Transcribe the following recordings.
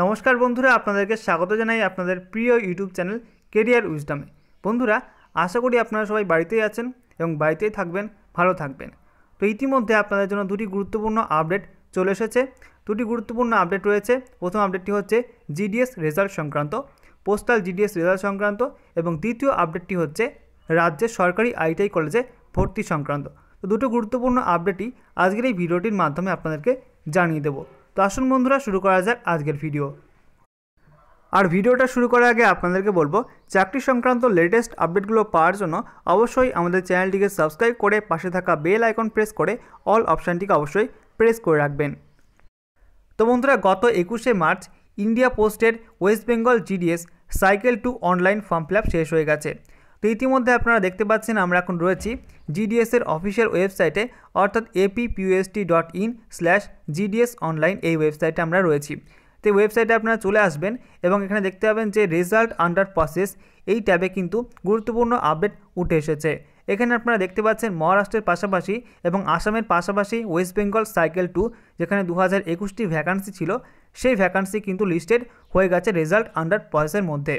নমস্কার বন্ধুরা আপনাদেরকে স্বাগত জানাই আপনাদের প্রিয় ইউটিউব চ্যানেল কেরিয়ার উইজডামে বন্ধুরা আশা করি আপনারা সবাই বাড়িতেই আছেন এবং বাড়িতেই থাকবেন ভালো থাকবেন তো ইতিমধ্যে আপনাদের জন্য দুটি গুরুত্বপূর্ণ আপডেট চলে এসেছে দুটি গুরুত্বপূর্ণ আপডেট রয়েছে প্রথম আপডেটটি হচ্ছে জিডিএস রেজাল্ট সংক্রান্ত পোস্টাল জিডিএস রেজাল্ট সংক্রান্ত এবং দ্বিতীয় আপডেটটি হচ্ছে রাজ্যের সরকারি আইটিআই কলেজে ভর্তি সংক্রান্ত তো দুটো গুরুত্বপূর্ণ আপডেটই আজকের এই ভিডিওটির মাধ্যমে আপনাদেরকে জানিয়ে দেবো তো আসুন বন্ধুরা শুরু করা যাক আজকের ভিডিও আর ভিডিওটা শুরু করার আগে আপনাদেরকে বলবো চাকরি সংক্রান্ত লেটেস্ট আপডেটগুলো পাওয়ার জন্য অবশ্যই আমাদের চ্যানেলটিকে সাবস্ক্রাইব করে পাশে থাকা বেল আইকন প্রেস করে অল অপশানটিকে অবশ্যই প্রেস করে রাখবেন তো বন্ধুরা গত একুশে মার্চ ইন্ডিয়া পোস্টের West Bengal GDS cycle two online form fill শেষ হয়ে গেছে তো ইতিমধ্যে আপনারা দেখতে পাচ্ছেন আমরা এখন রয়েছি জিডিএসের অফিসিয়াল ওয়েবসাইটে অর্থাৎ appost dot in slash GDS online এই ওয়েবসাইটে আমরা রয়েছি তো এই ওয়েবসাইটে আপনারা চলে আসবেন এবং এখানে দেখতে পাবেন যে রেজাল্ট আন্ডার প্রসেস এই ট্যাবে কিন্তু গুরুত্বপূর্ণ আপডেট উঠে এসেছে এখানে আপনারা দেখতে পাচ্ছেন মহারাষ্ট্রের পাশাপাশি এবং আসামের পাশাপাশি ওয়েস্ট বেঙ্গল সাইকেল টু যেখানে দু হাজার একুশটি ভ্যাকান্সি ছিল সেই ভ্যাকান্সি কিন্তু লিস্টেড হয়ে গেছে রেজাল্ট আন্ডার প্রসেসের মধ্যে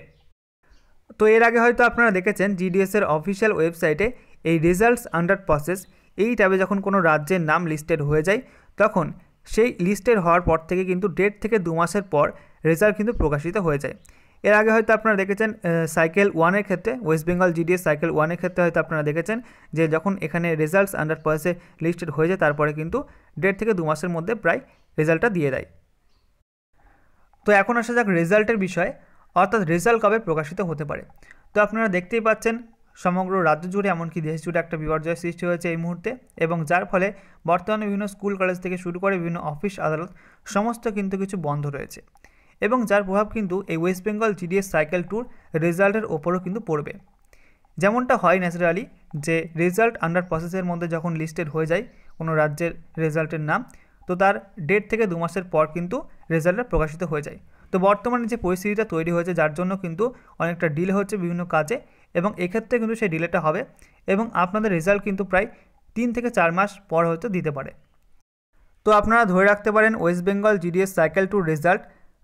তো এর আগে হয়তো আপনারা দেখেছেন জিডিএসের অফিসিয়াল ওয়েবসাইটে এই রেজাল্টস আন্ডার প্রসেস এই ট্যাবে যখন কোনো রাজ্যের নাম লিস্টেড হয়ে যায় তখন সেই লিস্টেড হওয়ার পর থেকে কিন্তু ডেট থেকে দু মাসের পর রেজাল্ট কিন্তু প্রকাশিত হয়ে যায় এর আগে হয়তো আপনারা দেখেছেন সাইকেল ওয়ানের ক্ষেত্রে ওয়েস্ট বেঙ্গল জিডিএস সাইকেল ওয়ানের ক্ষেত্রে হয়তো আপনারা দেখেছেন যে যখন এখানে রেজাল্টস আন্ডার প্রসেসে লিস্টেড হয়ে যায় তারপরে কিন্তু ডেট থেকে দু মাসের মধ্যে প্রায় রেজাল্টটা দিয়ে দেয় তো এখন আসা যাক রেজাল্টের বিষয়ে অর্থাৎ রেজাল্ট কবে প্রকাশিত হতে পারে তো আপনারা দেখতেই পাচ্ছেন সমগ্র রাজ্য জুড়ে এমনকি দেশ জুড়ে একটা বিপর্যয় সৃষ্টি হয়েছে এই মুহূর্তে এবং যার ফলে বর্তমানে বিভিন্ন স্কুল কলেজ থেকে শুরু করে বিভিন্ন অফিস আদালত সমস্ত কিন্তু কিছু বন্ধ রয়েছে এবং যার প্রভাব কিন্তু এই West Bengal GDS cycle two রেজাল্টের ওপরও কিন্তু পড়বে যেমনটা হয় ন্যাচারালি যে রেজাল্ট আন্ডার প্রসেসের মধ্যে যখন লিস্টেড হয়ে যায় কোনো রাজ্যের রেজাল্টের নাম তো তার ডেট থেকে দু মাসের পর কিন্তু রেজাল্টটা প্রকাশিত হয়ে যায় তো বর্তমানে যে পরিস্থিতিটা তৈরি হয়েছে যার জন্য কিন্তু অনেকটা ডিলে হচ্ছে বিভিন্ন কাজে এবং এক্ষেত্রে কিন্তু সেই ডিলেটা হবে এবং আপনাদের রেজাল্ট কিন্তু প্রায় তিন থেকে চার মাস পর হয়তো দিতে পারে তো আপনারা ধরে রাখতে পারেন West Bengal GDS cycle two result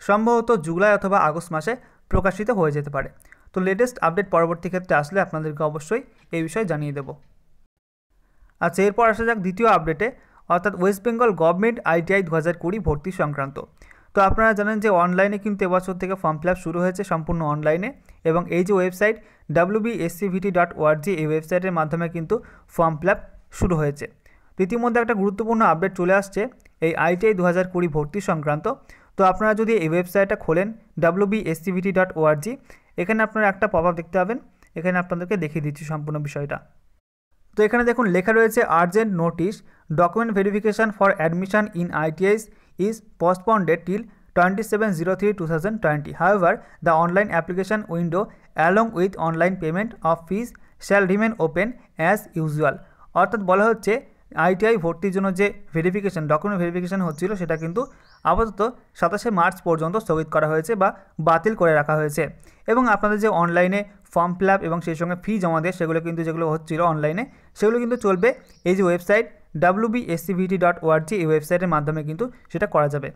সম্ভবত জুলাই অথবা আগস্ট মাসে প্রকাশিত হয়ে যেতে পারে তো লেটেস্ট আপডেট পরবর্তী ক্ষেত্রে আসলে আপনাদেরকে অবশ্যই এই বিষয়ে জানিয়ে দেব আচ্ছা এরপর আসা যাক দ্বিতীয় আপডেটে অর্থাৎ ওয়েস্ট বেঙ্গল গভর্নমেন্ট আইটিআই দু হাজার কুড়ি ভর্তি সংক্রান্ত তো আপনারা জানেন যে অনলাইনে কিন্তু এবছর থেকে ফর্ম ফিল শুরু হয়েছে সম্পূর্ণ অনলাইনে এবং এই যে ওয়েবসাইট ডাব্লিউবিএসসিভিটি ডট ওয়ার্জি এই ওয়েবসাইটের মাধ্যমে কিন্তু ফর্ম ফিল শুরু হয়েছে ইতিমধ্যে একটা গুরুত্বপূর্ণ আপডেট চলে আসছে এই আইটিআই দু হাজার কুড়ি ভর্তি সংক্রান্ত তো আপনারা যদি এই ওয়েবসাইটটা খোলেন ডাব্লিউবিএসসিভিটি ডট ওয়ার্জি এখানে আপনারা একটা পপ আপ দেখতে পাবেন এখানে আপনাদেরকে দেখিয়ে দিচ্ছি সম্পূর্ণ বিষয়টা তো এখানে দেখুন লেখা রয়েছে urgent notice document verification for admission in ITIs is postponed till twenty seven zero three two thousand twenty However, the online application window along with online payment of fees shall remain open as usual অর্থাৎ বলা হচ্ছে ITI ভর্তির জন্য যে verification document verification হচ্ছিল সেটা কিন্তু আপাতত সাতাশে মার্চ পর্যন্ত স্থগিত করা হয়েছে বা বাতিল করে রাখা হয়েছে এবং আপনাদের যে অনলাইনে ফর্ম ফিল আপ এবং সেই সঙ্গে ফি জমা দেয় সেগুলো কিন্তু যেগুলো হচ্ছিল অনলাইনে সেগুলো কিন্তু চলবে এই যে ওয়েবসাইট ডাব্লুবিএসসিভিটি ডট ওআরজি এই ওয়েবসাইটের মাধ্যমে কিন্তু সেটা করা যাবে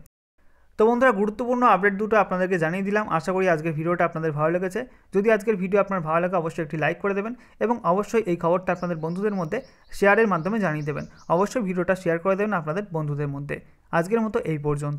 তো বন্ধুরা গুরুত্বপূর্ণ আপডেট দুটো আপনাদেরকে জানিয়ে দিলাম আশা করি আজকের ভিডিওটা আপনাদের ভালো লেগেছে যদি আজকের ভিডিও আপনার ভালো লাগে অবশ্যই একটি লাইক করে দেবেন এবং অবশ্যই এই খবরটা আপনাদের বন্ধুদের মধ্যে শেয়ারের মাধ্যমে জানিয়ে দেবেন অবশ্যই ভিডিওটা শেয়ার করে দেবেন আপনাদের বন্ধুদের মধ্যে আজকের মতো এই পর্যন্ত